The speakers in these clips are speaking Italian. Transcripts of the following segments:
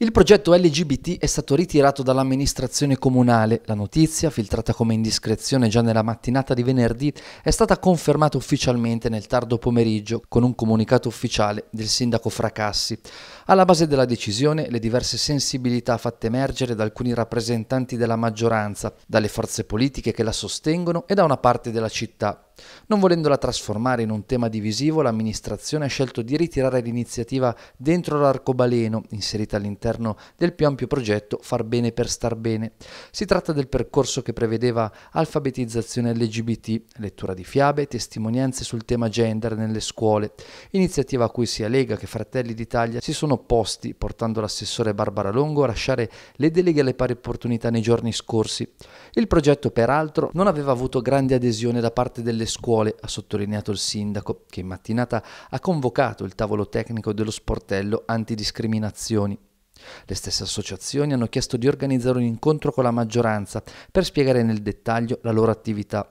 Il progetto LGBT è stato ritirato dall'amministrazione comunale. La notizia, filtrata come indiscrezione già nella mattinata di venerdì, è stata confermata ufficialmente nel tardo pomeriggio con un comunicato ufficiale del sindaco Fracassi. Alla base della decisione le diverse sensibilità fatte emergere da alcuni rappresentanti della maggioranza, dalle forze politiche che la sostengono e da una parte della città. Non volendola trasformare in un tema divisivo, l'amministrazione ha scelto di ritirare l'iniziativa dentro l'arcobaleno, inserita all'interno del più ampio progetto Far bene per star bene. Si tratta del percorso che prevedeva alfabetizzazione LGBT, lettura di fiabe, testimonianze sul tema gender nelle scuole, iniziativa a cui sia Lega che Fratelli d'Italia si sono opposti, portando l'assessore Barbara Longo a lasciare le deleghe alle pari opportunità nei giorni scorsi. Il progetto, peraltro, non aveva avuto grande adesione da parte delle scuole, ha sottolineato il sindaco, che in mattinata ha convocato il tavolo tecnico dello sportello antidiscriminazioni. Le stesse associazioni hanno chiesto di organizzare un incontro con la maggioranza per spiegare nel dettaglio la loro attività.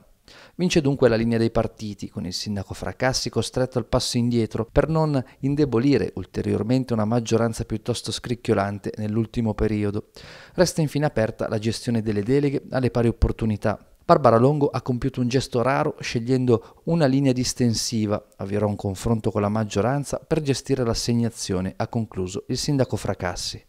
Vince dunque la linea dei partiti, con il sindaco Fracassi costretto al passo indietro per non indebolire ulteriormente una maggioranza piuttosto scricchiolante nell'ultimo periodo. Resta infine aperta la gestione delle deleghe alle pari opportunità. Barbara Longo ha compiuto un gesto raro scegliendo una linea distensiva, avvierò un confronto con la maggioranza per gestire l'assegnazione, ha concluso il sindaco Fracassi.